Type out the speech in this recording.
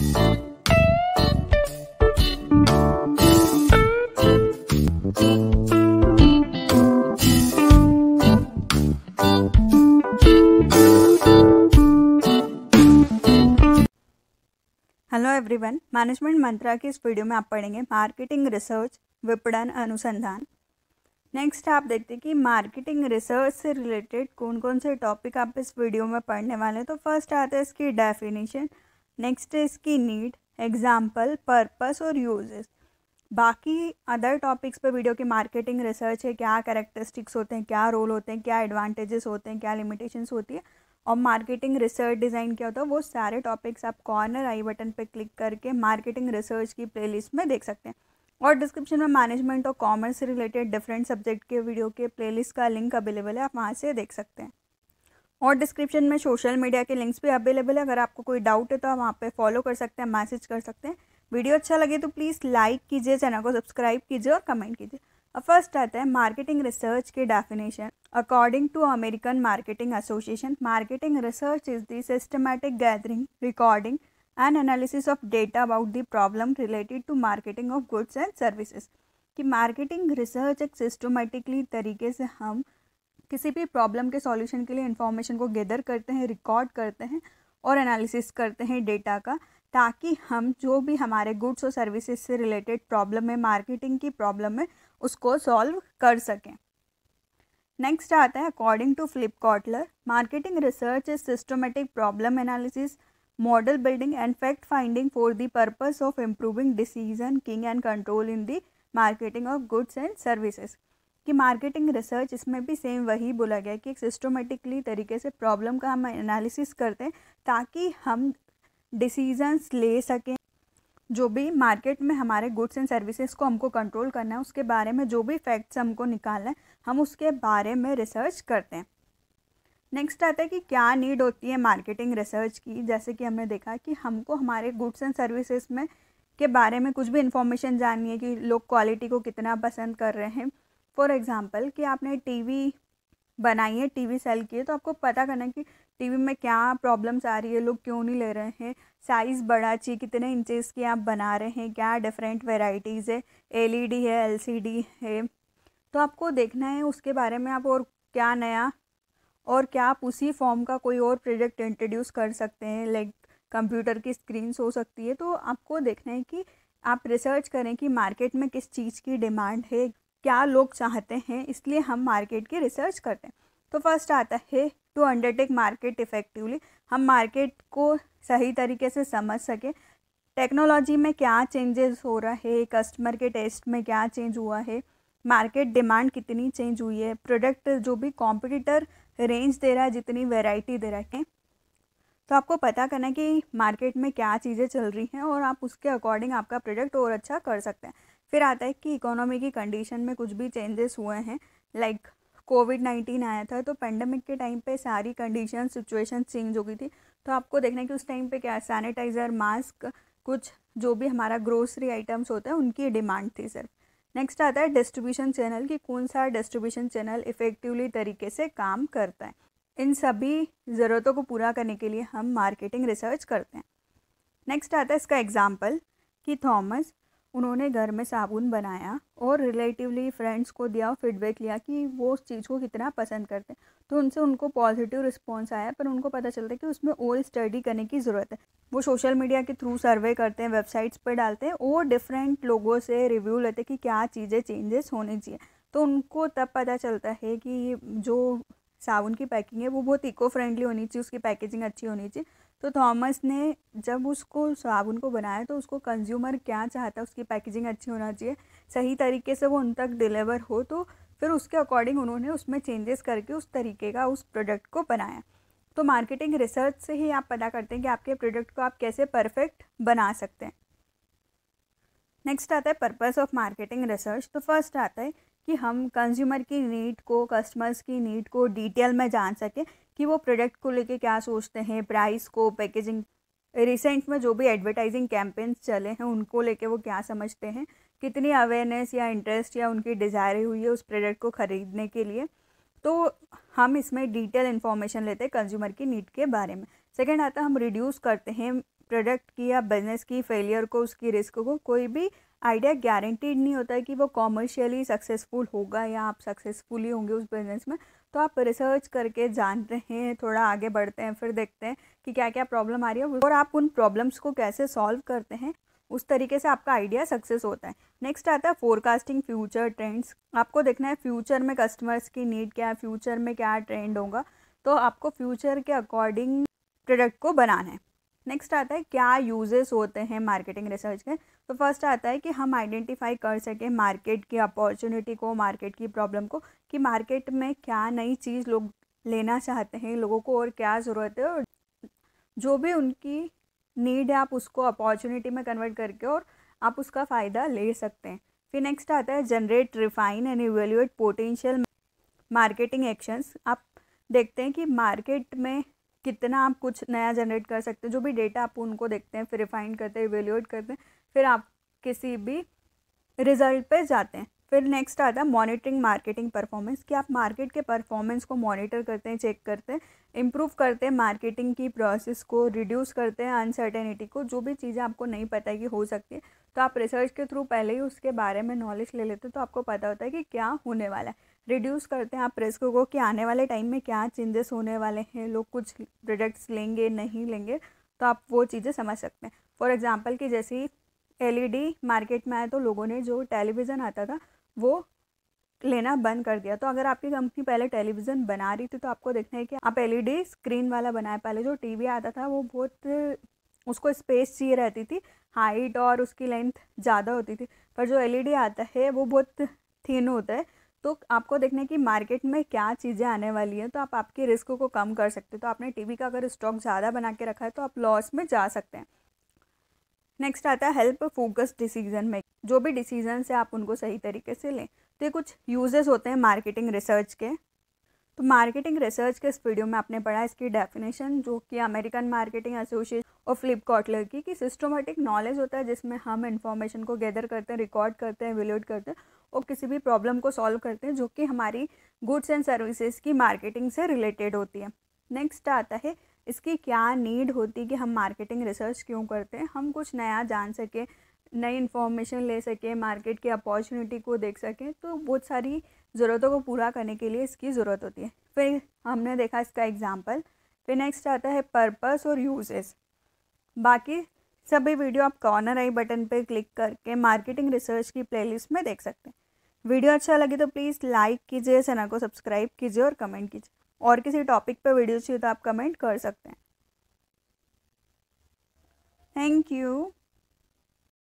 hello everyone management मंत्रा की इस video में आप पढ़ेंगे मार्केटिंग रिसर्च विपणन अनुसंधान नेक्स्ट आप देखते हैं कि मार्केटिंग रिसर्च से रिलेटेड कौन कौन से टॉपिक आप इस वीडियो में पढ़ने वाले हैं तो फर्स्ट आता है इसकी डेफिनेशन नेक्स्ट है इसकी नीड एग्जाम्पल पर्पस और यूजेस बाकी अदर टॉपिक्स पर वीडियो की मार्केटिंग रिसर्च है क्या करेक्टरिस्टिक्स होते हैं क्या रोल होते हैं क्या एडवांटेजेस होते हैं क्या लिमिटेशंस होती है और मार्केटिंग रिसर्च डिज़ाइन क्या होता है वो सारे टॉपिक्स आप कॉर्नर आई बटन पर क्लिक करके मार्केटिंग रिसर्च की प्ले में देख सकते हैं और डिस्क्रिप्शन में मैनेजमेंट और कॉमर्स से रिलेटेड डिफरेंट सब्जेक्ट के वीडियो के प्लेलिस्ट का लिंक अवेलेबल है आप वहाँ से देख सकते हैं और डिस्क्रिप्शन में सोशल मीडिया के लिंक्स भी अवेलेबल है अगर आपको कोई डाउट है तो आप वहाँ पे फॉलो कर सकते हैं मैसेज कर सकते हैं वीडियो अच्छा लगे तो प्लीज़ लाइक कीजिए चैनल को सब्सक्राइब कीजिए और कमेंट कीजिए अब फर्स्ट आता है मार्केटिंग रिसर्च के definition according to American marketing association marketing research is the systematic gathering recording and analysis of data about the problem related to marketing of goods and services कि marketing research एक systematically तरीके से हम किसी भी problem के solution के लिए इन्फॉर्मेशन को गैदर करते हैं रिकॉर्ड करते हैं और एनालिसिस करते हैं डेटा का ताकि हम जो भी हमारे गुड्स और सर्विसेज से रिलेटेड प्रॉब्लम है मार्केटिंग की प्रॉब्लम है उसको सॉल्व कर सकें नेक्स्ट आता है according to Philip Kotler marketing research is systematic problem analysis model building and fact finding for the purpose of improving decision making and control in the marketing of goods and services कि marketing research इसमें भी same वही बोला गया कि एक सिस्टोमेटिकली तरीके से प्रॉब्लम का हम एनालिसिस करते हैं ताकि हम डिसीजंस ले सकें जो भी मार्केट में हमारे गुड्स एंड सर्विसेज को हमको कंट्रोल करना है उसके बारे में जो भी फैक्ट्स हमको निकालना है हम उसके बारे में रिसर्च करते हैं नेक्स्ट आता है कि क्या नीड होती है मार्केटिंग रिसर्च की जैसे कि हमने देखा कि हमको हमारे गुड्स एंड सर्विसेज में के बारे में कुछ भी इन्फॉर्मेशन जाननी है कि लोग क्वालिटी को कितना पसंद कर रहे हैं फॉर एग्ज़ाम्पल कि आपने टीवी बनाई है टीवी सेल की है तो आपको पता करना है कि टीवी में क्या प्रॉब्लम्स आ रही है लोग क्यों नहीं ले रहे हैं साइज़ बड़ा चाहिए कितने इंचेस की आप बना रहे हैं क्या डिफरेंट वेराइटीज़ है एलईडी e है एलसीडी है तो आपको देखना है उसके बारे में आप और क्या नया और क्या आप उसी फॉर्म का कोई और प्रोजेक्ट इंट्रोड्यूस कर सकते हैं लाइक कंप्यूटर की स्क्रीन्स हो सकती है तो आपको देखना है कि आप रिसर्च करें कि मार्केट में किस चीज़ की डिमांड है क्या लोग चाहते हैं इसलिए हम मार्केट की रिसर्च करते हैं तो फर्स्ट आता है टू अंडरटेक मार्केट इफ़ेक्टिवली हम मार्केट को सही तरीके से समझ सकें टेक्नोलॉजी में क्या चेंजेस हो रहा है कस्टमर के टेस्ट में क्या चेंज हुआ है मार्केट डिमांड कितनी चेंज हुई है प्रोडक्ट जो भी कॉम्पिटिटर रेंज दे रहा है जितनी वेराइटी दे रहा है तो आपको पता करना है कि मार्केट में क्या चीज़ें चल रही हैं और आप उसके अकॉर्डिंग आपका प्रोडक्ट और अच्छा कर सकते हैं फिर आता है कि इकोनॉमी की कंडीशन में कुछ भी चेंजेस हुए हैं लाइक कोविड नाइन्टीन आया था तो पेंडेमिक के टाइम पे सारी कंडीशन सिचुएशन चेंज हो गई थी तो आपको देखना है कि उस टाइम पे क्या सैनिटाइज़र मास्क कुछ जो भी हमारा ग्रोसरी आइटम्स होता है उनकी डिमांड थी सिर्फ नेक्स्ट आता है डिस्ट्रीब्यूशन चैनल कि कौन सा डिस्ट्रीब्यूशन चैनल इफ़ेक्टिवली तरीके से काम करता है इन सभी ज़रूरतों को पूरा करने के लिए हम मार्केटिंग रिसर्च करते हैं नेक्स्ट आता है इसका एग्जाम्पल कि थॉमस उन्होंने घर में साबुन बनाया और रिलेटिवली फ्रेंड्स को दिया फीडबैक लिया कि वो उस चीज़ को कितना पसंद करते हैं तो उनसे उनको पॉजिटिव रिस्पॉन्स आया पर उनको पता चलता है कि उसमें और स्टडी करने की ज़रूरत है वो सोशल मीडिया के थ्रू सर्वे करते हैं वेबसाइट्स पर डालते हैं और डिफरेंट लोगों से रिव्यू लेते हैं कि क्या चीज़ें चेंजेस होने चाहिए तो उनको तब पता चलता है कि जो साबुन की पैकिंग है वो बहुत इको फ्रेंडली होनी चाहिए उसकी पैकेजिंग अच्छी होनी चाहिए तो थॉमस ने जब उसको साबुन को बनाया तो उसको कंज्यूमर क्या चाहता उसकी पैकेजिंग अच्छी होना चाहिए सही तरीके से वो उन तक डिलीवर हो तो फिर उसके अकॉर्डिंग उन्होंने उसमें चेंजेस करके उस तरीके का उस प्रोडक्ट को बनाया तो मार्केटिंग रिसर्च से ही आप पता करते हैं कि आपके प्रोडक्ट को आप कैसे परफेक्ट बना सकते हैं नेक्स्ट आता है पर्पस ऑफ मार्केटिंग रिसर्च तो फर्स्ट आता है कि हम कंज्यूमर की नीड को कस्टमर्स की नीड को डिटेल में जान सकें कि वो प्रोडक्ट को लेके क्या सोचते हैं प्राइस को पैकेजिंग रिसेंट में जो भी एडवर्टाइजिंग कैंपेन्स चले हैं उनको लेके वो क्या समझते हैं कितनी अवेयरनेस या इंटरेस्ट या उनकी डिज़ायर हुई है उस प्रोडक्ट को ख़रीदने के लिए तो हम इसमें डिटेल इन्फॉर्मेशन लेते हैं कंज्यूमर की नीड के बारे में सेकेंड आता हम रिड्यूस करते हैं प्रोडक्ट की या बिजनेस की फेलियर को उसकी रिस्क को कोई भी आइडिया गारंटीड नहीं होता है कि वो कॉमर्शियली सक्सेसफुल होगा या आप सक्सेसफुली होंगे उस बिज़नेस में तो आप रिसर्च करके जान रहे हैं थोड़ा आगे बढ़ते हैं फिर देखते हैं कि क्या क्या प्रॉब्लम आ रही है और आप उन प्रॉब्लम्स को कैसे सॉल्व करते हैं उस तरीके से आपका आइडिया सक्सेस होता है नेक्स्ट आता है फोरकास्टिंग फ्यूचर ट्रेंड्स आपको देखना है फ्यूचर में कस्टमर्स की नीड क्या है फ्यूचर में क्या ट्रेंड होगा तो आपको फ्यूचर के अकॉर्डिंग प्रोडक्ट को बनाना है नेक्स्ट आता है क्या यूजेस होते हैं मार्केटिंग रिसर्च के तो फर्स्ट आता है कि हम आइडेंटिफाई कर सकें मार्केट की अपॉर्चुनिटी को मार्केट की प्रॉब्लम को कि मार्केट में क्या नई चीज़ लोग लेना चाहते हैं लोगों को और क्या ज़रूरत है और जो भी उनकी नीड है आप उसको अपॉर्चुनिटी में कन्वर्ट करके और आप उसका फ़ायदा ले सकते हैं फिर नेक्स्ट आता है generate refine and evaluate potential marketing actions आप देखते हैं कि मार्केट में कितना आप कुछ नया जनरेट कर सकते हैं जो भी डेटा आप उनको देखते हैं फिर रिफाइन करते हैं इवेल्यूएट करते हैं फिर आप किसी भी रिजल्ट पे जाते हैं फिर नेक्स्ट आता है मॉनिटरिंग मार्केटिंग परफॉर्मेंस कि आप मार्केट के परफॉर्मेंस को मॉनिटर करते हैं चेक करते हैं इम्प्रूव करते हैं मार्केटिंग की प्रोसेस को रिड्यूस करते हैं अनसर्टेनिटी को जो भी चीज़ें आपको नहीं पता है कि हो सकती है तो आप रिसर्च के थ्रू पहले ही उसके बारे में नॉलेज ले लेते हैं तो आपको पता होता है कि क्या होने वाला है रिड्यूस करते हैं आप प्रेस को कि आने वाले टाइम में क्या चेंजेस होने वाले हैं लोग कुछ प्रोडक्ट्स लेंगे नहीं लेंगे तो आप वो चीज़ें समझ सकते हैं फॉर एग्ज़ाम्पल कि जैसे ही एल मार्केट e में आया तो लोगों ने जो टेलीविज़न आता था वो लेना बंद कर दिया तो अगर आपकी कंपनी पहले टेलीविज़न बना रही थी तो आपको देखना है कि आप एल स्क्रीन e वाला बनाए पहले जो टी आता था वो बहुत उसको स्पेस चाहिए रहती थी हाइट और उसकी लेंथ ज़्यादा होती थी पर जो एल e आता है वो बहुत थिन होता है तो आपको देखना है कि मार्केट में क्या चीज़ें आने वाली हैं तो आप आपके रिस्क को कम कर सकते हो तो आपने टीवी का अगर स्टॉक ज़्यादा बना के रखा है तो आप लॉस में जा सकते हैं नेक्स्ट आता है हेल्प फोकस डिसीजन में जो भी डिसीजन है आप उनको सही तरीके से लें तो ये कुछ यूजेस होते हैं मार्केटिंग रिसर्च के तो मार्केटिंग रिसर्च के इस वीडियो में आपने पढ़ा इसकी डेफिनेशन जो कि अमेरिकन मार्केटिंग एसोसिएशन और फ्लिपकॉटलर की कि सिस्टमेटिक नॉलेज होता है जिसमें हम इन्फॉर्मेशन को गैदर करते हैं रिकॉर्ड करते हैं एवेल्यूट करते हैं और किसी भी प्रॉब्लम को सॉल्व करते हैं जो कि हमारी गुड्स एंड सर्विसेज की मार्केटिंग से रिलेटेड होती है नेक्स्ट आता है इसकी क्या नीड होती है कि हम मार्केटिंग रिसर्च क्यों करते हैं हम कुछ नया जान सकें नई इन्फॉर्मेशन ले सकें मार्केट की अपॉर्चुनिटी को देख सकें तो बहुत सारी ज़रूरतों को पूरा करने के लिए इसकी ज़रूरत होती है फिर हमने देखा इसका एग्ज़ाम्पल फिर नेक्स्ट आता है पर्पस और यूजेस बाकी सभी वीडियो आप कॉर्नर आई बटन पर क्लिक करके मार्केटिंग रिसर्च की प्लेलिस्ट में देख सकते हैं वीडियो अच्छा लगे तो प्लीज़ लाइक कीजिए चैनल को सब्सक्राइब कीजिए और कमेंट कीजिए और किसी टॉपिक पर वीडियो चाहिए तो आप कमेंट कर सकते हैं थैंक यू